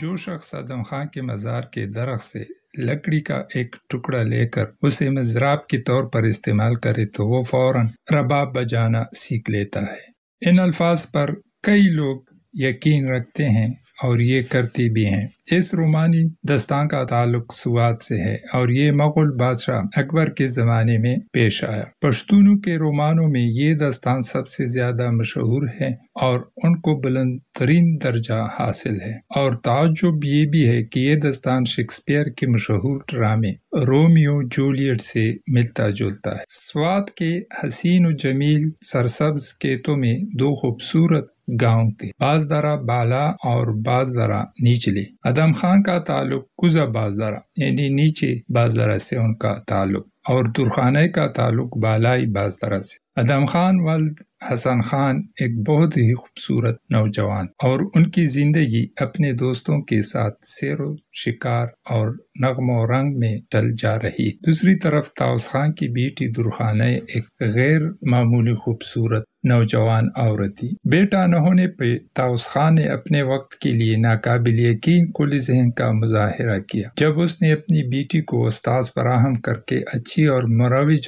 जो शख्स आदम खां के मज़ार के दरख्त से लकड़ी का एक टुकड़ा लेकर उसे मजराब के तौर पर इस्तेमाल करे तो वो फौरन रबाब बजाना सीख लेता है इन अल्फाज पर कई लोग यकीन रखते हैं और ये करती भी हैं इस रोमानी दस्तान का ताल्लुक सुवाद से है और ये मुगल बादशाह अकबर के जमाने में पेश आया पश्तूनों के रोमानों में ये दस्तान सबसे ज्यादा मशहूर है और उनको बुलंद तरीन दर्जा हासिल है और ताजुब ये भी है कि ये दस्तान शेक्सपियर के मशहूर ड्रामे रोमियो जूलियट से मिलता जुलता है स्वाद के हसीन जमील सरसब्ज केतों में दो खूबसूरत गांव थे बाज दरा बाला और बाज दरा निचले आदम खान का ताल्लुक कुजा बाज दरा यानी नीचे बाज दरा से उनका ताल्लुक और दुरखाना का ताल्लुक बालाई बाज दरा से आदम खान वालद हसन खान एक बहुत ही खूबसूरत नौजवान और उनकी जिंदगी अपने दोस्तों के साथ सैर शिकार और नगमो रंग में टल जा रही दूसरी तरफ ताउस खान की बेटी दुर्खाना एक गैर मामूली खूबसूरत नौजवान औरत थी बेटा न होने पे ताउस खान ने अपने वक्त के लिए नाकाबिल यकीन कुल जहन का मुजाहरा किया जब उसने अपनी बेटी को उस्ताद फराहम करके अच्छी और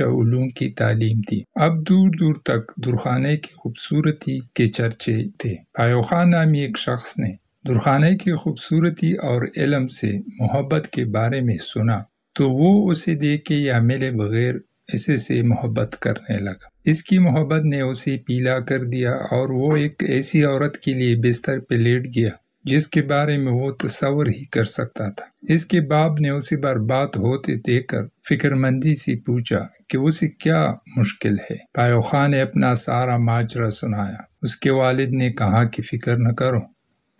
उलूम की तालीम दी अब दूर दूर तक दुर्खाना दुरखाने की खूबसूरती के चर्चे थे पायोखा नामी एक शख्स ने दुरखाने की खूबसूरती और इलम से मोहब्बत के बारे में सुना तो वो उसे देखे या मिले बगैर इसे से मोहब्बत करने लगा इसकी मोहब्बत ने उसे पीला कर दिया और वो एक ऐसी औरत के लिए बिस्तर पर लेट गया जिसके बारे में वो तस्वर ही कर सकता था इसके बाप ने उसी बार बात होते देखकर फिक्रमंदी से पूछा कि उसे क्या मुश्किल है पायो खान ने अपना सारा माजरा सुनाया उसके वालिद ने कहा कि फिक्र न करो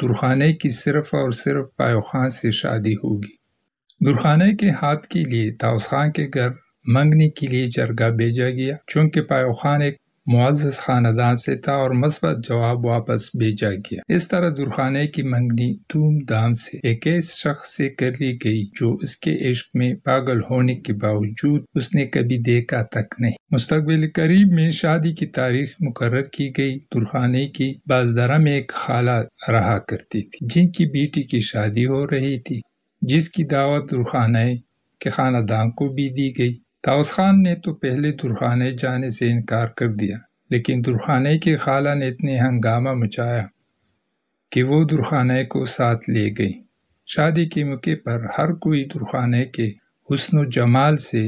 दुरखाने की सिर्फ और सिर्फ पायो खान से शादी होगी दुरखाने के हाथ के लिए ताउस खां के घर मंगने के लिए चरगा भेजा गया चूंकि पायो खान एक मुआज़स ख़ानदान से था और मस्बत जवाब वापस भेजा गया इस तरह दुरखाने की मंगनी धूम धाम से एक ऐसे शख्स से कर ली गई जो उसके इश्क में पागल होने के बावजूद उसने कभी देखा तक नहीं मुस्तबिल करीब में शादी की तारीख मुकर की गई दुरखाने की बाजदरा में एक खाला रहा करती थी जिनकी बेटी की शादी हो रही थी जिसकी दावत दुरखाना के खानदान को भी दी गई ताउस खान ने तो पहले दुरखाने जाने से इनकार कर दिया लेकिन दुरखाने के खाला ने इतने हंगामा मचाया कि वो दुरखाने को साथ ले गई शादी के मौके पर हर कोई दुरखाने के हसन जमाल से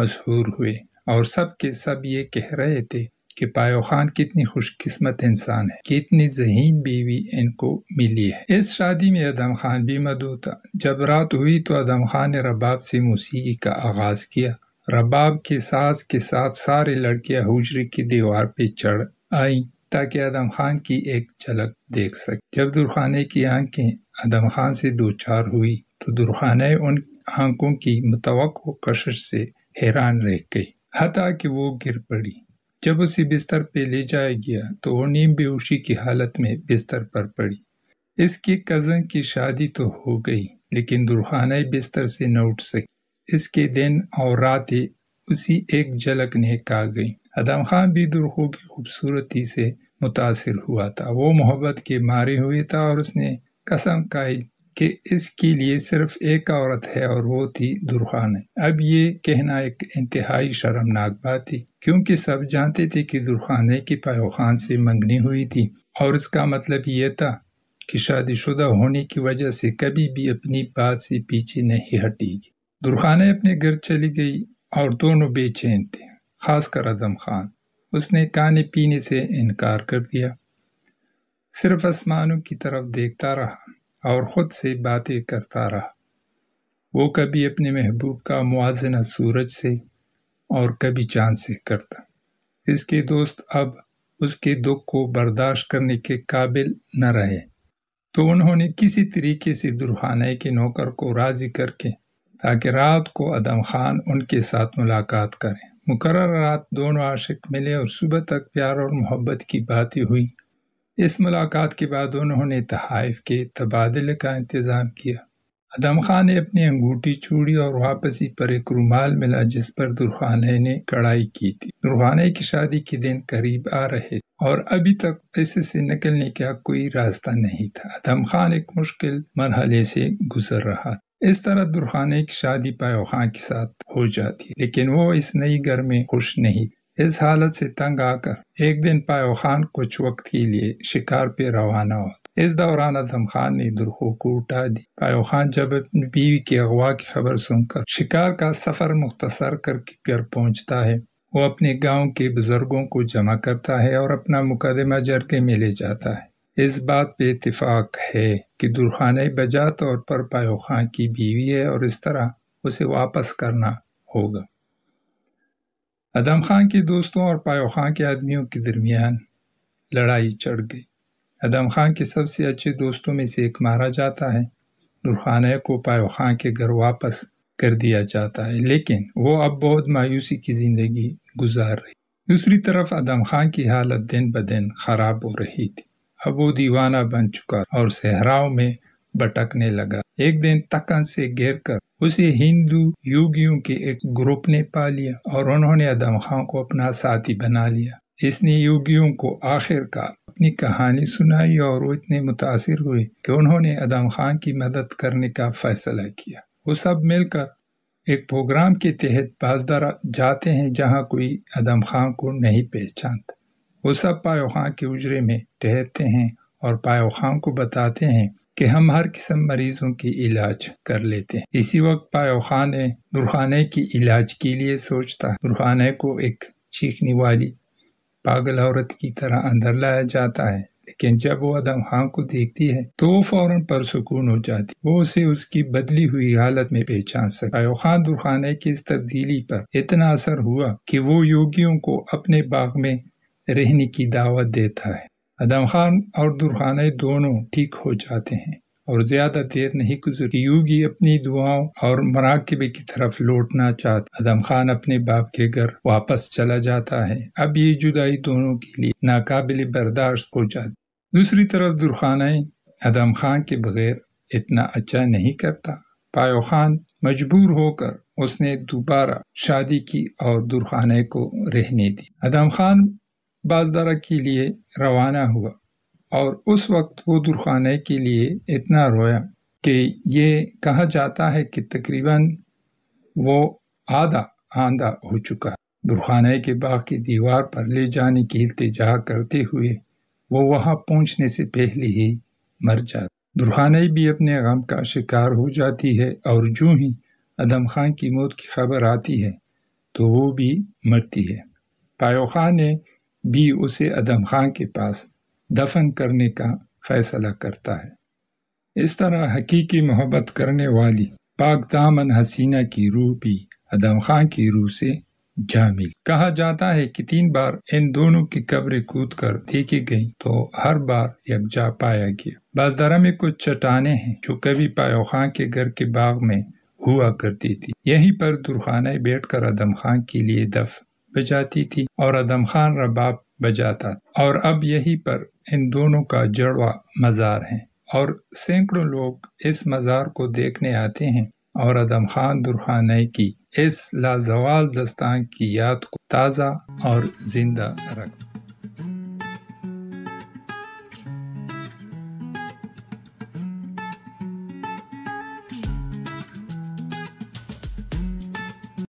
मशहूर हुए और सब के सब ये कह रहे थे कि पायो खान कितनी खुशकिस्मत इंसान है कितनी इतनी जहीन बीवी इनको मिली है इस शादी में अदम खान भी मदू था जब रात हुई तो अदम खान ने रबाब से मौसीकी का आगाज़ किया रबाब की सास के साथ सारी लड़कियां हुजरी की दीवार पे चढ़ आईं ताकि आदम खान की एक झलक देख सके जब दुरखाने की आंखें आदम खान से दो चार हुई तो दुरखाने उन आंखों की मुतव कशिश से हैरान रह गई हता कि वो गिर पड़ी जब उसे बिस्तर पे ले जाया गया तो वो नीम बेहोशी की हालत में बिस्तर पर पड़ी इसकी कज़न की शादी तो हो गई लेकिन दुरखाना बिस्तर से न उठ सकी इसके दिन और रातें उसी एक झलक ने का गई अदम खान भी दुर्खों की खूबसूरती से मुतासर हुआ था वो मोहब्बत के मारे हुए था और उसने कसम खाई कि इसके लिए सिर्फ एक औरत है और वो थी दुर्खान अब ये कहना एक इंतहाई शर्मनाक बात थी क्योंकि सब जानते थे कि दुर्खाने की खान से मंगनी हुई थी और इसका मतलब ये था कि शादीशुदा होने की वजह से कभी भी अपनी बात से पीछे नहीं हटेगी दुरखाने अपने घर चली गई और दोनों बेचैन थे खासकर अदम खान उसने खाने पीने से इनकार कर दिया सिर्फ आसमानों की तरफ देखता रहा और ख़ुद से बातें करता रहा वो कभी अपने महबूब का मुआजना सूरज से और कभी चांद से करता इसके दोस्त अब उसके दुख को बर्दाश्त करने के काबिल न रहे तो उन्होंने किसी तरीके से दुरखाना के नौकर को राज़ी करके ताकि रात को अदम खान उनके साथ मुलाकात करें मुकर रात दोनों आशिक मिले और सुबह तक प्यार और मोहब्बत की बातें हुई इस मुलाकात के बाद उन्होंने तहाइफ के तबादले का इंतज़ाम किया अदम खान ने अपनी अंगूठी छूड़ी और वापसी पर एक रुमाल मिला जिस पर दुरखाने ने कड़ाई की थी दुरखाने की शादी के दिन करीब आ रहे और अभी तक इससे निकलने का कोई रास्ता नहीं था अदम खान एक मुश्किल मरहले से गुजर रहा इस तरह दुर्खाने की शादी पायो खान के साथ हो जाती लेकिन वो इस नई घर में खुश नहीं इस हालत से तंग आकर एक दिन पायो खान कुछ वक्त के लिए शिकार पे रवाना होता इस दौरान अदम खान ने दुर्खो को उठा दी पायो खान जब अपनी बीवी के अगवा की खबर सुनकर शिकार का सफर मुख्तसर करके घर पहुंचता है वो अपने गांव के बुजुर्गों को जमा करता है और अपना मुकदमा जरके में ले जाता है इस बात पे इतफ़ाक़ है कि दुरखानी बजा तौर पर पायो खां की बीवी है और इस तरह उसे वापस करना होगा अदम खां के दोस्तों और पायो खां के आदमियों के दरमियान लड़ाई चढ़ गई अदम खां के सबसे अच्छे दोस्तों में से एक मारा जाता है दुरखाना को पायो खां के घर वापस कर दिया जाता है लेकिन वो अब बहुत मायूसी की ज़िंदगी गुजार रही दूसरी तरफ अदम खां की हालत दिन ब दिन ख़राब हो रही थी अब वो दीवाना बन चुका और सहराओं में भटकने लगा एक दिन तकन से गिर कर उसे हिंदू योगियों के एक ग्रुप ने पा लिया और उन्होंने अदम खां को अपना साथी बना लिया इसने योगियों को आखिरकार अपनी कहानी सुनाई और वो इतने मुतासर हुए कि उन्होंने आदम खां की मदद करने का फैसला किया वो सब मिलकर एक प्रोग्राम के तहत बाजदारा जाते हैं जहाँ कोई आदम खां को नहीं पहचानता वो सब खां के उजरे में ठहरते हैं और खां को बताते हैं कि हम हर किस्म मरीजों की इलाज कर लेते हैं इसी वक्त पायोखा ने दुरखाने की इलाज के लिए सोचता दुरखाने को एक चीखने वाली पागल औरत की तरह अंदर लाया जाता है लेकिन जब वो अदम खां को देखती है तो वो फौरन पर सुकून हो जाती वो उसे उसकी बदली हुई हालत में पहचान पायो खान दुरखाने की इस तब्दीली पर इतना असर हुआ कि वो योगियों को अपने बाग में रहने की दावत देता है अदम खान और दुरखाना दोनों ठीक हो जाते हैं और ज्यादा देर नहीं गुजरती योगी अपनी दुआओं और मराकबे की तरफ लौटना चाहता अदम खान अपने बाप के घर वापस चला जाता है अब ये जुदाई दोनों के लिए नाकाबिल बर्दाश्त हो जाती दूसरी तरफ दुरखाना अदम खान के बगैर इतना अच्छा नहीं करता पायो खान मजबूर होकर उसने दोबारा शादी की और दुरखाना को रहने दी अदम खान बाजदारा के लिए रवाना हुआ और उस वक्त वो दुरखाने के लिए इतना रोया कि ये कहा जाता है कि तकरीबन वो आधा आंधा हो चुका दुरखाने के बाग की दीवार पर ले जाने की इल्तजा करते हुए वो वहाँ पहुँचने से पहले ही मर जाता दुरखाना भी अपने गम का शिकार हो जाती है और जो ही अदम खान की मौत की खबर आती है तो वो भी मरती है पायो खान ने भी उसे अदम खां के पास दफन करने का फैसला करता है इस तरह हकीकी मोहब्बत करने वाली पाक दामन हसीना की रूह भी अदम खां की रूह से जा कहा जाता है कि तीन बार इन दोनों की कब्रें कूद कर देखी गई तो हर बार यकजा पाया गया बाजदारा में कुछ चट्टाने हैं जो कभी पायो खां के घर के बाग में हुआ करती थी यहीं पर दुरखाना बैठ कर अदम खां के लिए दफ बजाती थी और अदम खान रबाब बजाता और अब यही पर इन दोनों का जड़वा मज़ार है और सैकड़ों लोग इस मज़ार को देखने आते हैं और अदम खान दुरखान की इस लाजवाल दस्तान की याद को ताज़ा और जिंदा रखता